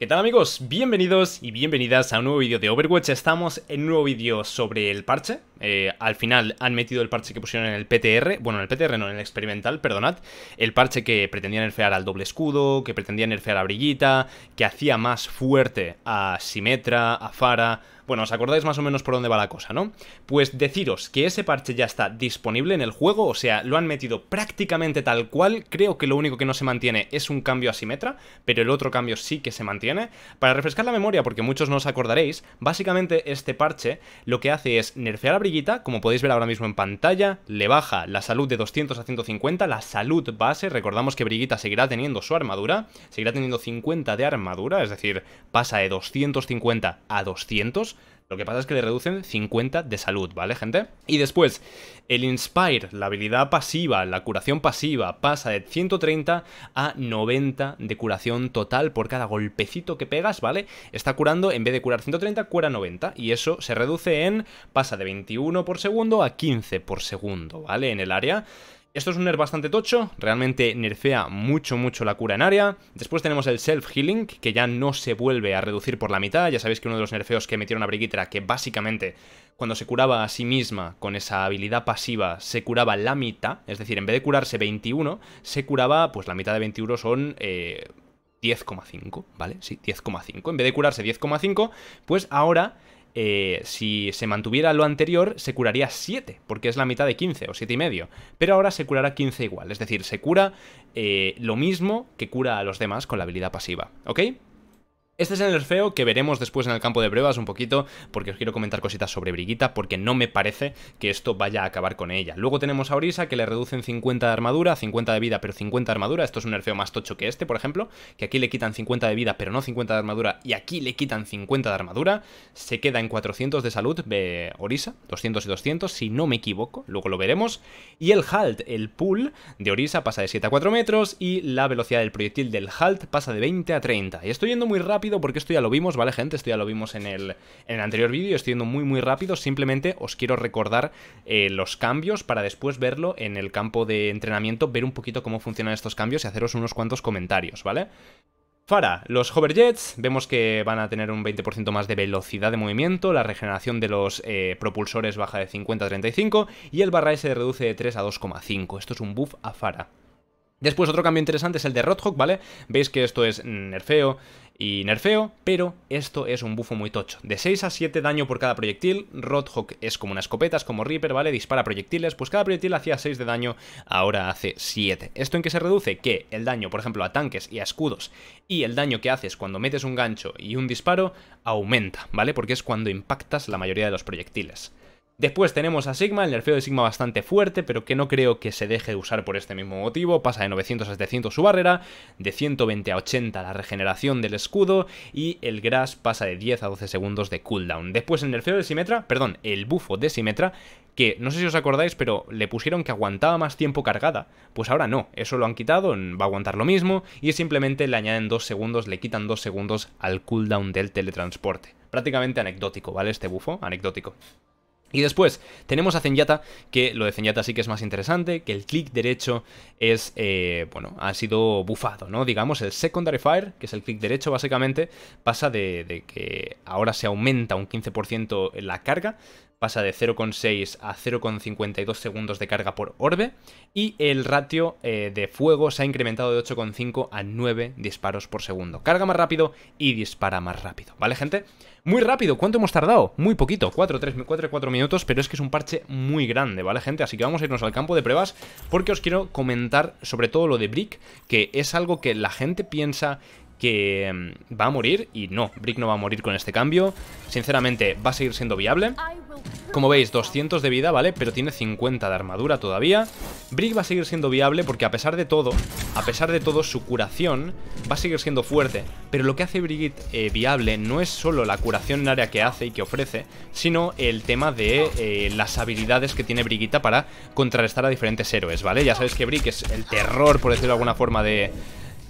¿Qué tal amigos? Bienvenidos y bienvenidas a un nuevo vídeo de Overwatch. Estamos en un nuevo vídeo sobre el parche. Eh, al final han metido el parche que pusieron en el PTR, bueno, en el PTR no, en el experimental, perdonad. El parche que pretendía nerfear al doble escudo, que pretendía nerfear a Brillita, que hacía más fuerte a Simetra, a Fara bueno, os acordáis más o menos por dónde va la cosa, ¿no? Pues deciros que ese parche ya está disponible en el juego, o sea, lo han metido prácticamente tal cual, creo que lo único que no se mantiene es un cambio a Simetra, pero el otro cambio sí que se mantiene. Para refrescar la memoria, porque muchos no os acordaréis, básicamente este parche lo que hace es nerfear a Briguita, como podéis ver ahora mismo en pantalla, le baja la salud de 200 a 150, la salud base, recordamos que Briguita seguirá teniendo su armadura, seguirá teniendo 50 de armadura, es decir, pasa de 250 a 200, lo que pasa es que le reducen 50 de salud, ¿vale, gente? Y después, el Inspire, la habilidad pasiva, la curación pasiva, pasa de 130 a 90 de curación total por cada golpecito que pegas, ¿vale? Está curando, en vez de curar 130, cura 90. Y eso se reduce en, pasa de 21 por segundo a 15 por segundo, ¿vale? En el área esto es un nerf bastante tocho, realmente nerfea mucho mucho la cura en área. Después tenemos el self-healing, que ya no se vuelve a reducir por la mitad. Ya sabéis que uno de los nerfeos que metieron a Brigitte era que básicamente cuando se curaba a sí misma con esa habilidad pasiva, se curaba la mitad. Es decir, en vez de curarse 21, se curaba pues la mitad de 21 son... 10,5, eh, ¿vale? Sí, 10,5. En vez de curarse 10,5, pues ahora eh, si se mantuviera lo anterior, se curaría 7, porque es la mitad de 15 o 7 y medio. Pero ahora se curará 15 igual, es decir, se cura eh, lo mismo que cura a los demás con la habilidad pasiva, ¿ok? Este es el nerfeo que veremos después en el campo de pruebas un poquito, porque os quiero comentar cositas sobre Briguita, porque no me parece que esto vaya a acabar con ella. Luego tenemos a Orisa, que le reducen 50 de armadura, 50 de vida, pero 50 de armadura. Esto es un nerfeo más tocho que este, por ejemplo, que aquí le quitan 50 de vida, pero no 50 de armadura, y aquí le quitan 50 de armadura. Se queda en 400 de salud de Orisa, 200 y 200, si no me equivoco, luego lo veremos. Y el Halt, el pull de Orisa pasa de 7 a 4 metros, y la velocidad del proyectil del Halt pasa de 20 a 30. Y estoy yendo muy rápido porque esto ya lo vimos, ¿vale, gente? Esto ya lo vimos en el, en el anterior vídeo, estoy yendo muy, muy rápido. Simplemente os quiero recordar eh, los cambios para después verlo en el campo de entrenamiento, ver un poquito cómo funcionan estos cambios y haceros unos cuantos comentarios, ¿vale? Fara, los hoverjets, vemos que van a tener un 20% más de velocidad de movimiento, la regeneración de los eh, propulsores baja de 50 a 35 y el barra se reduce de 3 a 2,5. Esto es un buff a Fara. Después otro cambio interesante es el de Rothawk, ¿vale? Veis que esto es nerfeo y nerfeo, pero esto es un bufo muy tocho. De 6 a 7 daño por cada proyectil, Rothawk es como una escopeta, como Reaper, ¿vale? Dispara proyectiles, pues cada proyectil hacía 6 de daño, ahora hace 7. ¿Esto en qué se reduce? Que el daño, por ejemplo, a tanques y a escudos y el daño que haces cuando metes un gancho y un disparo aumenta, ¿vale? Porque es cuando impactas la mayoría de los proyectiles. Después tenemos a Sigma, el nerfeo de Sigma bastante fuerte, pero que no creo que se deje de usar por este mismo motivo. Pasa de 900 a 700 su barrera, de 120 a 80 la regeneración del escudo y el Grass pasa de 10 a 12 segundos de cooldown. Después el nerfeo de Simetra, perdón, el bufo de Simetra, que no sé si os acordáis, pero le pusieron que aguantaba más tiempo cargada. Pues ahora no, eso lo han quitado, va a aguantar lo mismo y simplemente le añaden 2 segundos, le quitan 2 segundos al cooldown del teletransporte. Prácticamente anecdótico, ¿vale? Este bufo, anecdótico. Y después tenemos a Zenyatta, que lo de Zenyatta sí que es más interesante, que el clic derecho es, eh, bueno, ha sido bufado, ¿no? Digamos, el Secondary Fire, que es el clic derecho básicamente, pasa de, de, que ahora se aumenta un 15% la carga pasa de 0,6 a 0,52 segundos de carga por orbe y el ratio eh, de fuego se ha incrementado de 8,5 a 9 disparos por segundo. Carga más rápido y dispara más rápido, ¿vale gente? Muy rápido, ¿cuánto hemos tardado? Muy poquito, 4, 3, 4, 4 minutos, pero es que es un parche muy grande, ¿vale gente? Así que vamos a irnos al campo de pruebas porque os quiero comentar sobre todo lo de Brick, que es algo que la gente piensa que mm, va a morir y no, Brick no va a morir con este cambio. Sinceramente, va a seguir siendo viable. Como veis, 200 de vida, ¿vale? Pero tiene 50 de armadura todavía. Brick va a seguir siendo viable porque a pesar de todo, a pesar de todo, su curación va a seguir siendo fuerte. Pero lo que hace Brigitte eh, viable no es solo la curación en área que hace y que ofrece, sino el tema de eh, las habilidades que tiene Brigitte para contrarrestar a diferentes héroes, ¿vale? Ya sabéis que Brick es el terror, por decirlo de alguna forma, de,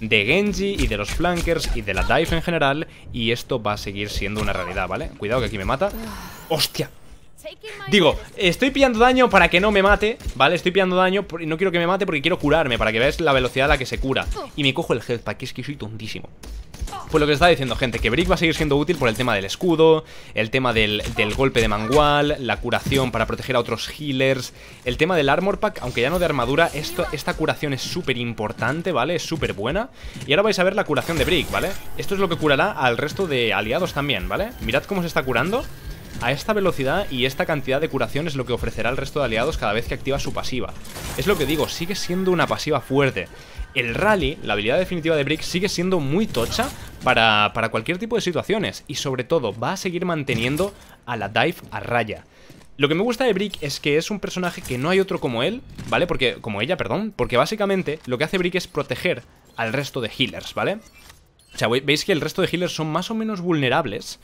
de Genji y de los flankers y de la dive en general y esto va a seguir siendo una realidad, ¿vale? Cuidado que aquí me mata. ¡Hostia! Digo, estoy pillando daño para que no me mate, ¿vale? Estoy pillando daño y no quiero que me mate porque quiero curarme, para que veáis la velocidad a la que se cura. Y me cojo el health pack, que es que soy tontísimo. Pues lo que está estaba diciendo, gente, que Brick va a seguir siendo útil por el tema del escudo, el tema del, golpe de mangual, la curación para proteger a otros healers, el tema del armor pack, aunque ya no de armadura, esto, esta curación es súper importante, ¿vale? Es súper buena. Y ahora vais a ver la curación de Brick, ¿vale? Esto es lo que curará al resto de aliados también, ¿vale? Mirad cómo se está curando. A esta velocidad y esta cantidad de curación es lo que ofrecerá al resto de aliados cada vez que activa su pasiva. Es lo que digo, sigue siendo una pasiva fuerte el rally, la habilidad definitiva de Brick sigue siendo muy tocha para, cualquier tipo de situaciones y sobre todo va a seguir manteniendo a la dive a raya. Lo que me gusta de Brick es que es un personaje que no hay otro como él, ¿vale? Porque, como ella, perdón, porque básicamente lo que hace Brick es proteger al resto de healers, ¿vale? O sea, veis que el resto de healers son más o menos vulnerables,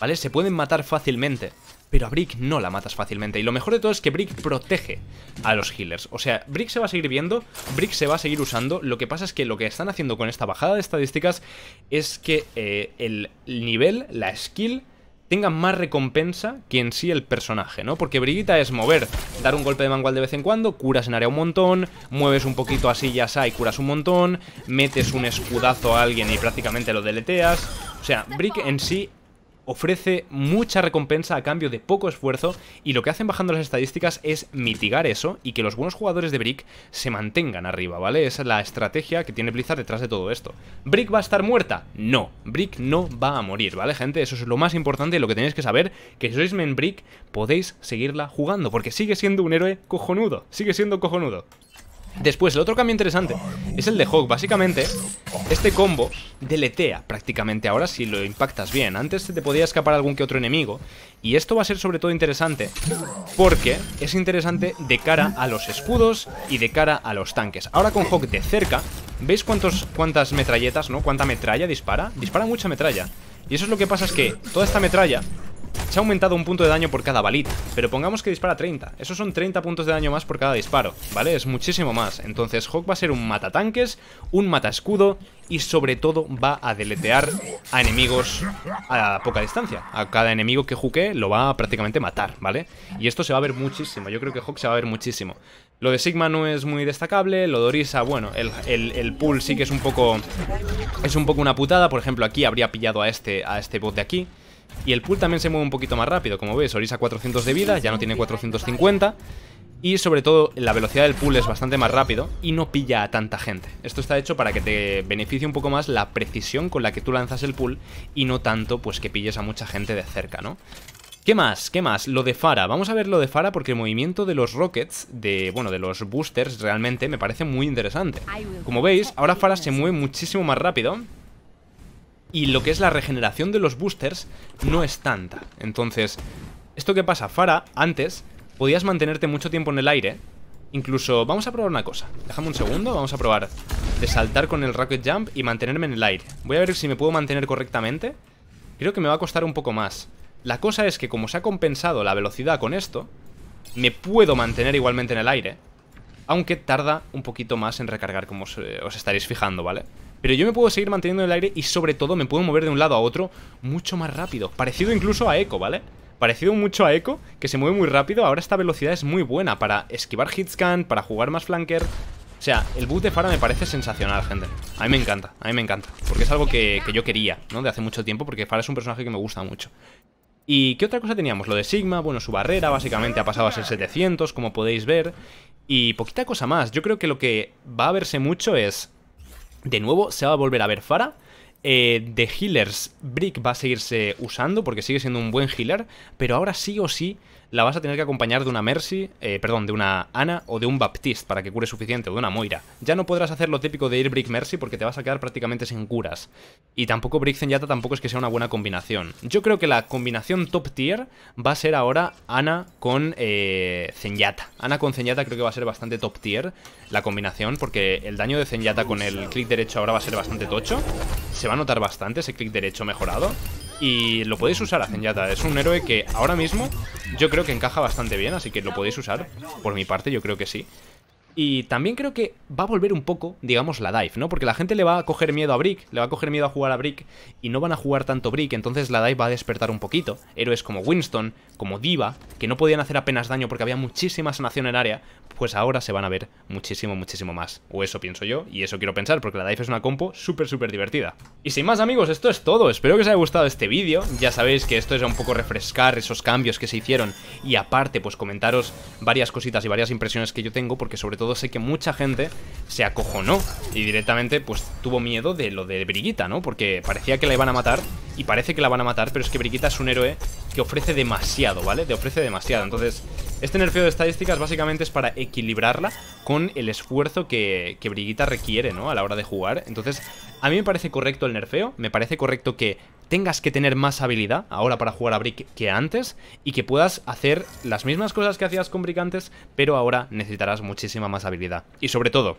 ¿vale? Se pueden matar fácilmente pero a Brick no la matas fácilmente. Y lo mejor de todo es que Brick protege a los healers. O sea, Brick se va a seguir viendo, Brick se va a seguir usando. Lo que pasa es que lo que están haciendo con esta bajada de estadísticas es que eh, el nivel, la skill tenga más recompensa que en sí el personaje, ¿no? Porque Brigita es mover, dar un golpe de mangual de vez en cuando, curas en área un montón, mueves un poquito así ya y curas un montón, metes un escudazo a alguien y prácticamente lo deleteas. O sea, Brick en sí ofrece mucha recompensa a cambio de poco esfuerzo y lo que hacen bajando las estadísticas es mitigar eso y que los buenos jugadores de Brick se mantengan arriba, ¿vale? Esa es la estrategia que tiene Blizzard detrás de todo esto. ¿Brick va a estar muerta? No, Brick no va a morir, ¿vale, gente? Eso es lo más importante, y lo que tenéis que saber, que si sois Men Brick podéis seguirla jugando, porque sigue siendo un héroe cojonudo, sigue siendo cojonudo. Después, el otro cambio interesante es el de Hawk. Básicamente, este combo deletea prácticamente ahora si lo impactas bien. Antes te podía escapar algún que otro enemigo. Y esto va a ser sobre todo interesante porque es interesante de cara a los escudos y de cara a los tanques. Ahora con Hawk de cerca, ¿veis cuántos, cuántas metralletas, no? ¿Cuánta metralla dispara? Dispara mucha metralla. Y eso es lo que pasa es que toda esta metralla se ha aumentado un punto de daño por cada balita, pero pongamos que dispara 30. Esos son 30 puntos de daño más por cada disparo, ¿vale? Es muchísimo más. Entonces Hawk va a ser un mata tanques, un mata escudo y sobre todo va a deletear a enemigos a poca distancia. A cada enemigo que juque lo va a prácticamente matar, ¿vale? Y esto se va a ver muchísimo. Yo creo que Hawk se va a ver muchísimo. Lo de Sigma no es muy destacable, lo de Orisa, bueno, el, el, pool sí que es un poco... Es un poco una putada, por ejemplo, aquí habría pillado a este, a este bot de aquí y el pool también se mueve un poquito más rápido, como ves, Orisa 400 de vida, ya no tiene 450. Y sobre todo, la velocidad del pool es bastante más rápido y no pilla a tanta gente. Esto está hecho para que te beneficie un poco más la precisión con la que tú lanzas el pool y no tanto pues que pilles a mucha gente de cerca, ¿no? ¿Qué más? ¿Qué más? Lo de Fara. Vamos a ver lo de Fara porque el movimiento de los rockets, de, bueno, de los boosters, realmente me parece muy interesante. Como veis, ahora Fara se mueve muchísimo más rápido y lo que es la regeneración de los boosters no es tanta. Entonces, ¿esto qué pasa? Fara, antes, podías mantenerte mucho tiempo en el aire. Incluso, vamos a probar una cosa. Déjame un segundo, vamos a probar de saltar con el Rocket Jump y mantenerme en el aire. Voy a ver si me puedo mantener correctamente. Creo que me va a costar un poco más. La cosa es que como se ha compensado la velocidad con esto, me puedo mantener igualmente en el aire. Aunque tarda un poquito más en recargar, como os estaréis fijando, ¿vale? vale pero yo me puedo seguir manteniendo en el aire y sobre todo me puedo mover de un lado a otro mucho más rápido. Parecido incluso a Echo, ¿vale? Parecido mucho a Echo, que se mueve muy rápido. Ahora esta velocidad es muy buena para esquivar hitscan, para jugar más flanker. O sea, el boot de Fara me parece sensacional, gente. A mí me encanta, a mí me encanta. Porque es algo que, que yo quería, ¿no? De hace mucho tiempo, porque Fara es un personaje que me gusta mucho. ¿Y qué otra cosa teníamos? Lo de Sigma, bueno, su barrera básicamente ha pasado a ser 700, como podéis ver. Y poquita cosa más. Yo creo que lo que va a verse mucho es de nuevo, se va a volver a ver Fara, de eh, healers, Brick va a seguirse usando porque sigue siendo un buen healer, pero ahora sí o sí la vas a tener que acompañar de una Mercy, eh, perdón, de una Ana o de un Baptiste para que cure suficiente, o de una Moira. Ya no podrás hacer lo típico de ir Brick Mercy porque te vas a quedar prácticamente sin curas. Y tampoco Brick Zenyatta tampoco es que sea una buena combinación. Yo creo que la combinación top tier va a ser ahora Ana con eh, Zenyatta. Ana con Zenyatta creo que va a ser bastante top tier la combinación porque el daño de Zenyatta con el clic derecho ahora va a ser bastante tocho. Se va a notar bastante ese clic derecho mejorado. Y lo podéis usar a Zenyatta. Es un héroe que ahora mismo yo creo que encaja bastante bien, así que lo podéis usar. Por mi parte, yo creo que sí. Y también creo que va a volver un poco, digamos, la dive, ¿no? Porque la gente le va a coger miedo a Brick, le va a coger miedo a jugar a Brick y no van a jugar tanto Brick, entonces la dive va a despertar un poquito. Héroes como Winston, como Diva, que no podían hacer apenas daño porque había muchísima sanación en área, pues ahora se van a ver muchísimo, muchísimo más. O eso pienso yo, y eso quiero pensar, porque la dive es una compo súper, súper divertida. Y sin más amigos, esto es todo. Espero que os haya gustado este vídeo. Ya sabéis que esto es un poco refrescar esos cambios que se hicieron y aparte, pues comentaros varias cositas y varias impresiones que yo tengo, porque sobre todo todo sé que mucha gente se acojonó y directamente pues tuvo miedo de lo de Briguita, ¿no? Porque parecía que la iban a matar y parece que la van a matar, pero es que Briguita es un héroe que ofrece demasiado, ¿vale? Te ofrece demasiado, entonces este nerfeo de estadísticas básicamente es para equilibrarla con el esfuerzo que, que Briguita requiere, ¿no? A la hora de jugar. Entonces, a mí me parece correcto el nerfeo, me parece correcto que tengas que tener más habilidad ahora para jugar a Brick que antes y que puedas hacer las mismas cosas que hacías con Brick antes, pero ahora necesitarás muchísima más habilidad. Y sobre todo,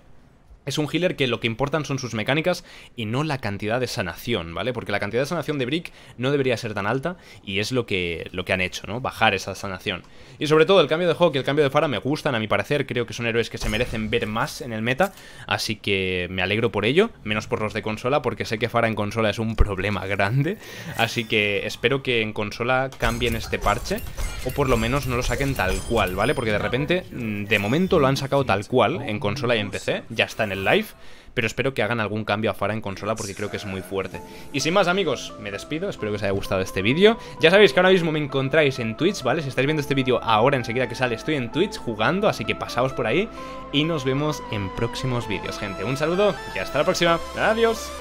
es un healer que lo que importan son sus mecánicas y no la cantidad de sanación, ¿vale? Porque la cantidad de sanación de Brick no debería ser tan alta y es lo que, lo que han hecho, ¿no? Bajar esa sanación. Y sobre todo el cambio de Hawk y el cambio de Fara me gustan, a mi parecer. Creo que son héroes que se merecen ver más en el meta, así que me alegro por ello, menos por los de consola, porque sé que Fara en consola es un problema grande. Así que espero que en consola cambien este parche o por lo menos no lo saquen tal cual, ¿vale? Porque de repente, mm, de momento lo han sacado tal cual en consola y en PC, ya está en el live, pero espero que hagan algún cambio a Fara en consola porque creo que es muy fuerte. Y sin más amigos, me despido, espero que os haya gustado este vídeo. Ya sabéis que ahora mismo me encontráis en Twitch, ¿vale? Si estáis viendo este vídeo ahora enseguida que sale, estoy en Twitch jugando, así que pasaos por ahí y nos vemos en próximos vídeos, gente. Un saludo y hasta la próxima. Adiós.